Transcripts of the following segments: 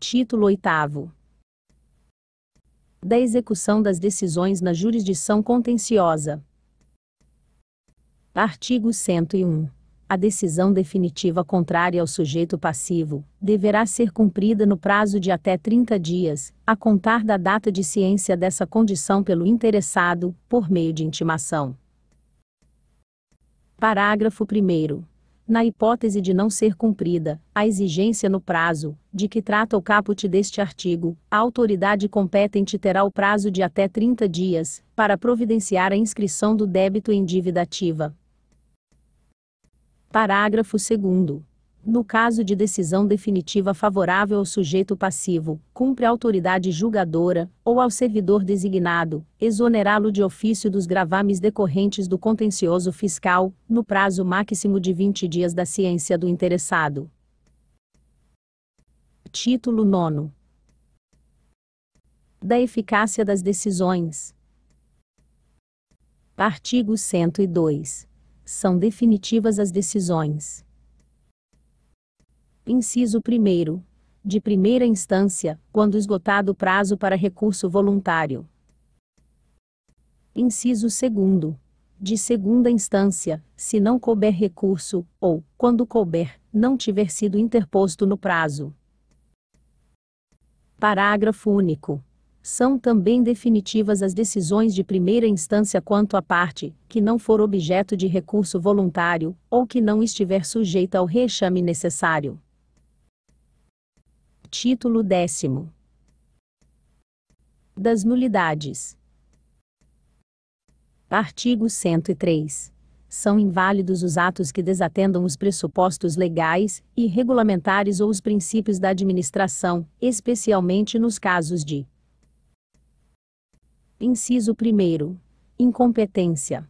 Título 8 da execução das decisões na jurisdição contenciosa. Artigo 101. A decisão definitiva contrária ao sujeito passivo deverá ser cumprida no prazo de até 30 dias, a contar da data de ciência dessa condição pelo interessado, por meio de intimação. Parágrafo 1 na hipótese de não ser cumprida a exigência no prazo de que trata o caput deste artigo, a autoridade competente terá o prazo de até 30 dias para providenciar a inscrição do débito em dívida ativa. Parágrafo 2 no caso de decisão definitiva favorável ao sujeito passivo, cumpre à autoridade julgadora, ou ao servidor designado, exonerá-lo de ofício dos gravames decorrentes do contencioso fiscal, no prazo máximo de 20 dias da ciência do interessado. Título 9 Da eficácia das decisões. Artigo 102. São definitivas as decisões Inciso 1. De primeira instância, quando esgotado o prazo para recurso voluntário. Inciso 2. De segunda instância, se não couber recurso, ou, quando couber, não tiver sido interposto no prazo. Parágrafo único. São também definitivas as decisões de primeira instância quanto à parte, que não for objeto de recurso voluntário, ou que não estiver sujeita ao reexame necessário. Título décimo das nulidades. Artigo 103. São inválidos os atos que desatendam os pressupostos legais e regulamentares ou os princípios da administração, especialmente nos casos de Inciso 1. Incompetência.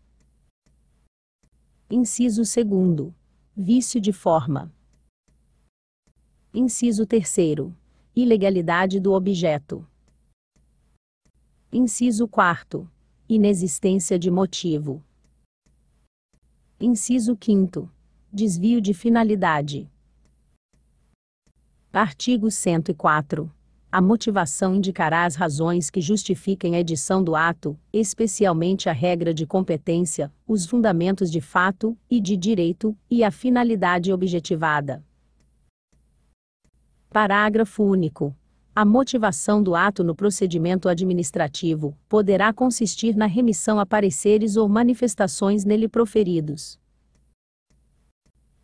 Inciso 2. Vício de forma. Inciso 3. Ilegalidade do objeto. Inciso 4. Inexistência de motivo. Inciso 5. Desvio de finalidade. Artigo 104. A motivação indicará as razões que justifiquem a edição do ato, especialmente a regra de competência, os fundamentos de fato e de direito, e a finalidade objetivada. Parágrafo único. A motivação do ato no procedimento administrativo poderá consistir na remissão a pareceres ou manifestações nele proferidos.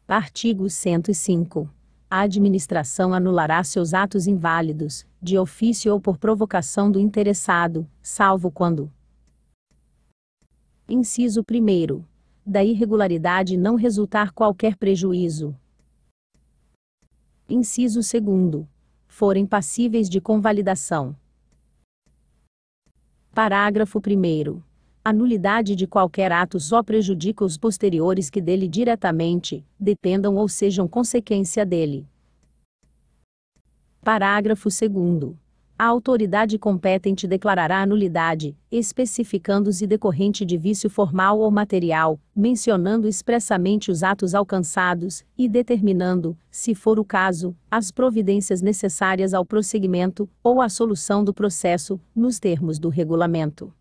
Artigo 105. A administração anulará seus atos inválidos, de ofício ou por provocação do interessado, salvo quando. Inciso 1. Da irregularidade não resultar qualquer prejuízo, inciso 2, forem passíveis de convalidação. Parágrafo 1. A nulidade de qualquer ato só prejudica os posteriores que dele diretamente dependam ou sejam consequência dele. Parágrafo 2 a autoridade competente declarará a nulidade, especificando-se decorrente de vício formal ou material, mencionando expressamente os atos alcançados e determinando, se for o caso, as providências necessárias ao prosseguimento ou à solução do processo, nos termos do regulamento.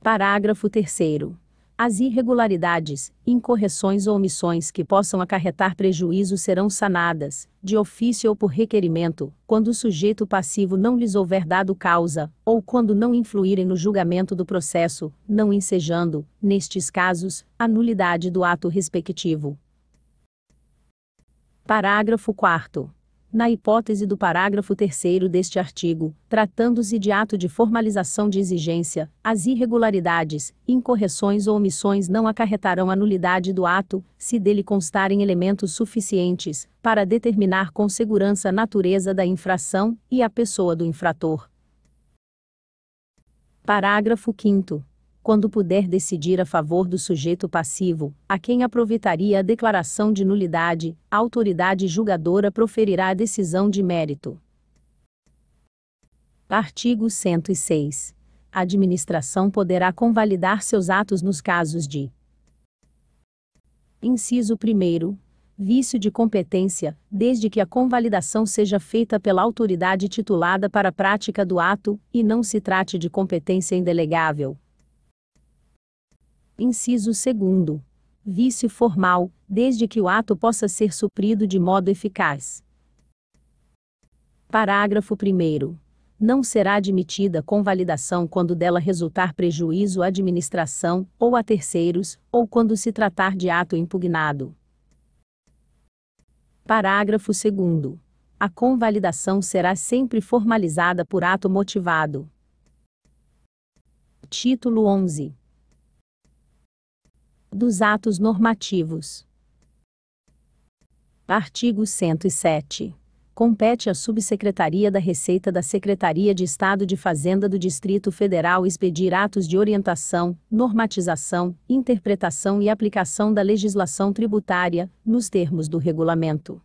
Parágrafo 3. As irregularidades, incorreções ou omissões que possam acarretar prejuízo serão sanadas, de ofício ou por requerimento, quando o sujeito passivo não lhes houver dado causa, ou quando não influírem no julgamento do processo, não ensejando, nestes casos, a nulidade do ato respectivo. Parágrafo 4 na hipótese do parágrafo 3 deste artigo, tratando-se de ato de formalização de exigência, as irregularidades, incorreções ou omissões não acarretarão a nulidade do ato, se dele constarem elementos suficientes para determinar com segurança a natureza da infração e a pessoa do infrator. Parágrafo 5 quando puder decidir a favor do sujeito passivo, a quem aproveitaria a declaração de nulidade, a autoridade julgadora proferirá a decisão de mérito. Artigo 106. A administração poderá convalidar seus atos nos casos de: Inciso 1. Vício de competência, desde que a convalidação seja feita pela autoridade titulada para a prática do ato, e não se trate de competência indelegável. Inciso 2. Vício formal, desde que o ato possa ser suprido de modo eficaz. Parágrafo 1. Não será admitida convalidação quando dela resultar prejuízo à administração ou a terceiros, ou quando se tratar de ato impugnado. Parágrafo 2. A convalidação será sempre formalizada por ato motivado. Título 11 dos atos normativos. Artigo 107. Compete à Subsecretaria da Receita da Secretaria de Estado de Fazenda do Distrito Federal expedir atos de orientação, normatização, interpretação e aplicação da legislação tributária, nos termos do regulamento